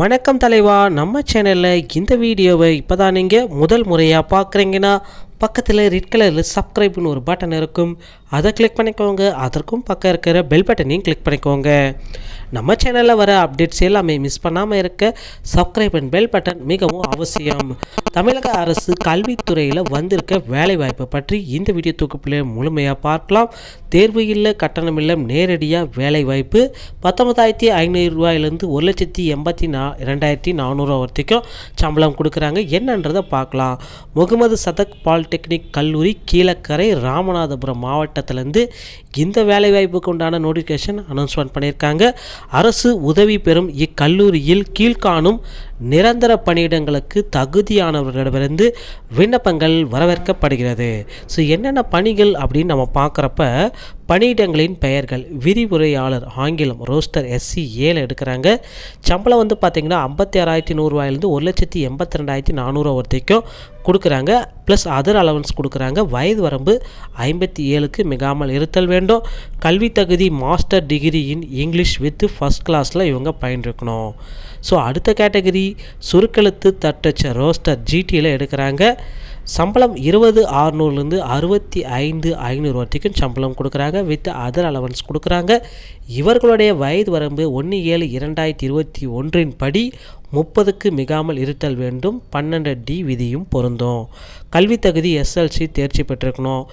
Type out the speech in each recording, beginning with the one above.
வணக்கம் தலைவா நம்ம சேனலில் இந்த வீடியோவை இப்போ தான் நீங்கள் முதல் முறையாக பார்க்குறீங்கன்னா பக்கத்தில் ரெட் கலரில் சப்ஸ்கிரைப்னு ஒரு பட்டன் இருக்கும் அதை கிளிக் பண்ணிக்கோங்க அதற்கும் பக்கம் இருக்கிற பெல் பட்டனையும் கிளிக் பண்ணிக்கோங்க நம்ம சேனலில் வர அப்டேட்ஸ் எல்லாமே மிஸ் பண்ணாமல் இருக்க சப்ஸ்கிரைப் அண்ட் பெல் பட்டன் மிகவும் அவசியம் தமிழக அரசு கல்வித்துறையில் வந்திருக்க வேலைவாய்ப்பை பற்றி இந்த வீடியோ தொகுப்பில் முழுமையாக பார்க்கலாம் தேர்வு இல்லை கட்டணம் இல்லை நேரடியாக வேலைவாய்ப்பு பத்தொன்பதாயிரத்தி ஐநூறுரூவாயிலேருந்து ஒரு லட்சத்தி எண்பத்தி நா ரெண்டாயிரத்தி நானூறுரூவா வரைக்கும் சம்பளம் கொடுக்குறாங்க என்னன்றதை பார்க்கலாம் முகமது சதக் பால் பாலிடெக்னிக் கல்லூரி கீழக்கரை ராமநாதபுரம் மாவட்டத்திலேருந்து இந்த வேலைவாய்ப்புக்கு உண்டான நோட்டிஃபிகேஷன் அனௌன்ஸ்மெண்ட் பண்ணியிருக்காங்க அரசு உதவி பெறும் இக்கல்லூரியில் கீழ்காணும் நிரந்தர பணியிடங்களுக்கு தகுதியானவர்களிடமிருந்து விண்ணப்பங்கள் வரவேற்கப்படுகிறது ஸோ என்னென்ன பணிகள் அப்படின்னு நம்ம பார்க்குறப்ப பணியிடங்களின் பெயர்கள் விரிவுரையாளர் ஆங்கிலம் ரோஸ்டர் எஸ்சி ஏழு எடுக்கிறாங்க சம்பளம் வந்து பார்த்திங்கன்னா ஐம்பத்தி ஆறாயிரத்தி நூறுரூவாயிலேருந்து ஒரு லட்சத்தி எண்பத்தி ரெண்டாயிரத்தி நானூறுவா வரைக்கும் கொடுக்குறாங்க ப்ளஸ் அதர் அலவன்ஸ் கொடுக்குறாங்க வயது வரம்பு ஐம்பத்தி ஏழுக்கு மிகாமல் இருத்தல் வேண்டும் கல்வி தகுதி master degree in English with first கிளாஸில் இவங்க பயின்றிருக்கணும் ஸோ அடுத்த கேட்டகரி சுருக்கெழுத்து தட்டச்ச ரோஸ்டர் ஜிடியில் எடுக்கிறாங்க சம்பளம் இருபது ஆறுநூறுலேருந்து அறுபத்தி ஐந்து ஐநூறு வரைக்கும் சம்பளம் கொடுக்குறாங்க வித் அதர் அலவன்ஸ் கொடுக்குறாங்க இவர்களுடைய வயது வரம்பு ஒன்று ஏழு இரண்டாயிரத்தி இருபத்தி ஒன்றின் படி முப்பதுக்கு மிகாமல் இருத்தல் வேண்டும் பன்னெண்டு டி விதியும் பொருந்தும் கல்வி தகுதி எஸ்எல்சி தேர்ச்சி பெற்றிருக்கணும்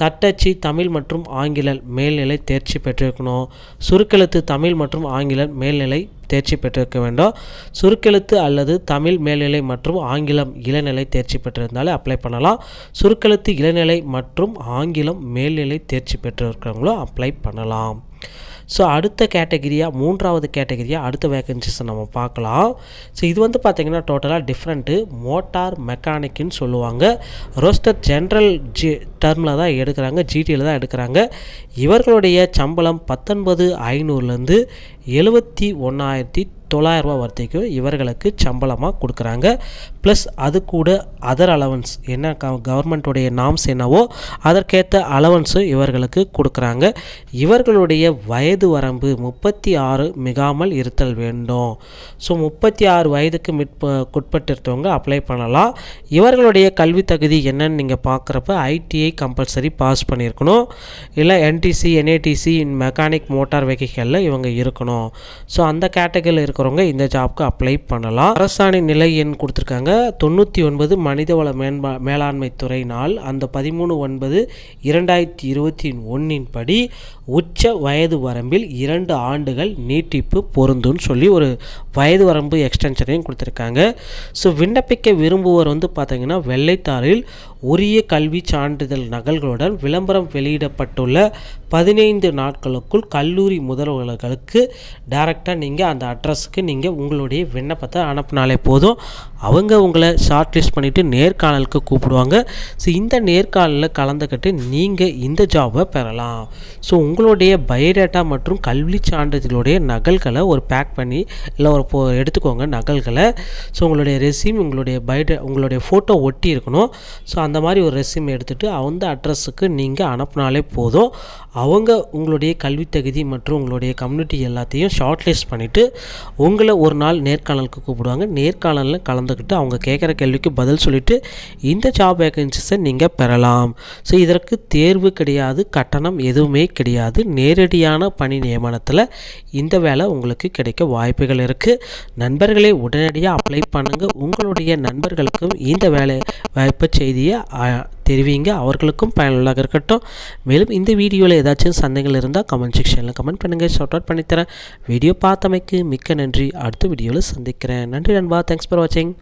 தட்டச்சி தமிழ் மற்றும் ஆங்கில மேல்நிலை தேர்ச்சி பெற்றிருக்கணும் சுருக்கெழுத்து தமிழ் மற்றும் ஆங்கில மேல்நிலை தேர்ச்சி பெற்றிருக்க வேண்டும் சுருக்கெழுத்து அல்லது தமிழ் மேல்நிலை மற்றும் ஆங்கிலம் இளநிலை தேர்ச்சி பெற்றிருந்தாலே அப்ளை பண்ணலாம் சுருக்கெழுத்து இளநிலை மற்றும் ஆங்கிலம் மேல்நிலை தேர்ச்சி பெற்றிருக்கிறவங்களும் அப்ளை பண்ணலாம் ஸோ அடுத்த கேட்டகிரியாக மூன்றாவது கேட்டகிரியாக அடுத்த வேகன்சிஸை நம்ம பார்க்கலாம் ஸோ இது வந்து பார்த்திங்கன்னா டோட்டலாக டிஃப்ரெண்ட்டு மோட்டார் மெக்கானிக்னு சொல்லுவாங்க ரோஸ்டர் ஜென்ரல் ஜி டர்மில் தான் எடுக்கிறாங்க ஜிடியில் தான் எடுக்கிறாங்க இவர்களுடைய சம்பளம் பத்தொன்பது ஐநூறுலேருந்து எழுபத்தி ஒன்றாயிரத்தி தொள்ளாயிரரூபா வரைக்கும் இவர்களுக்கு சம்பளமாக கொடுக்குறாங்க ப்ளஸ் அது கூட அதர் அலவன்ஸ் என்ன கவர்மெண்ட்டுடைய நாம்ஸ் என்னவோ அதற்கேற்ற அலவன்ஸும் இவர்களுக்கு கொடுக்குறாங்க இவர்களுடைய வயது வரம்பு முப்பத்தி ஆறு மிகாமல் இருத்தல் வேண்டும் ஸோ முப்பத்தி ஆறு வயதுக்கு மிட்ப இருக்கவங்க அப்ளை பண்ணலாம் இவர்களுடைய கல்வி தகுதி என்னன்னு நீங்கள் பார்க்குறப்ப ஐடிஐ கம்பல்சரி பாஸ் பண்ணியிருக்கணும் இல்லை என்டிசி என்ஏடிசி மெக்கானிக் மோட்டார் வெஹிக்கலில் இவங்க இருக்கணும் ஸோ அந்த கேட்டகரியில் இருக்கிறவங்க இந்த ஜாப்க்கு அப்ளை பண்ணலாம் அரசாணை நிலை எண் கொடுத்துருக்காங்க தொண்ணூற்றி ஒன்பது மனிதவள மேம்பா மேலாண்மை துறையினால் அந்த பதிமூணு ஒன்பது இரண்டாயிரத்தி இருபத்தி ஒன்றின் படி உச்ச வயது வரம்பில் இரண்டு ஆண்டுகள் நீட்டிப்பு பொருந்தும்னு சொல்லி ஒரு வயது வரம்பு எக்ஸ்டென்ஷனையும் கொடுத்துருக்காங்க ஸோ விண்ணப்பிக்க விரும்புவோர் வந்து பார்த்திங்கன்னா வெள்ளைத்தாரில் உரிய கல்வி சான்றிதழ் நகல்களுடன் விளம்பரம் வெளியிடப்பட்டுள்ள பதினைந்து நாட்களுக்குள் கல்லூரி முதல்வர்களுக்கு டேரெக்டாக நீங்கள் அந்த அட்ரஸுக்கு நீங்கள் உங்களுடைய விண்ணப்பத்தை அனுப்பினாலே போதும் அவங்க உங்களை ஷார்ட் லிஸ்ட் பண்ணிவிட்டு நேர்காணலுக்கு கூப்பிடுவாங்க ஸோ இந்த நேர்காணலில் கலந்துக்கிட்டு நீங்கள் இந்த ஜாபை பெறலாம் ஸோ உங்களுடைய பயோடேட்டா மற்றும் கல்வி சான்றிதழுடைய நகல்களை ஒரு பேக் பண்ணி இல்லை ஒரு எடுத்துக்கோங்க நகல்களை ஸோ உங்களுடைய ரெசியூம் உங்களுடைய பயோடே உங்களுடைய ஃபோட்டோ ஒட்டி இருக்கணும் ஸோ அந்த மாதிரி ஒரு ரெசியூம் எடுத்துகிட்டு அந்த அட்ரஸுக்கு நீங்கள் அனுப்புனாலே போதும் அவங்க உங்களுடைய கல்வி தகுதி மற்றும் உங்களுடைய கம்யூனிட்டி எல்லாத்தையும் ஷார்ட்லிஸ்ட் பண்ணிவிட்டு உங்களை ஒரு நாள் நேர்காணலுக்கு கூப்பிடுவாங்க நேர்காணலில் கலந்துக்கிட்டு அவங்க கேட்குற கேள்விக்கு பதில் சொல்லிவிட்டு இந்த ஜாப் வேகன்சிஸை நீங்கள் பெறலாம் ஸோ இதற்கு தேர்வு கிடையாது கட்டணம் எதுவுமே கிடையாது நேரடியான பணி நியமனத்தில் இந்த வேலை உங்களுக்கு கிடைக்க வாய்ப்புகள் இருக்குது நண்பர்களே உடனடியாக அப்ளை பண்ணுங்கள் உங்களுடைய நண்பர்களுக்கும் இந்த வேலை வாய்ப்பு செய்தியை தெரிவிங்க அவர்களுக்கும் பயனுள்ளாக இருக்கட்டும் மேலும் இந்த வீடியோவில் ஏதாச்சும் சந்தைகள் இருந்தால் கமெண்ட் செக்ஷனில் கமெண்ட் பண்ணுங்கள் ஷார்ட் அவுட் பண்ணித்தரேன் வீடியோ பார்த்தமைக்கு மிக்க நன்றி அடுத்த வீடியோவில் சந்திக்கிறேன் நன்றி நண்பா தேங்க்ஸ் ஃபார் வாட்சிங்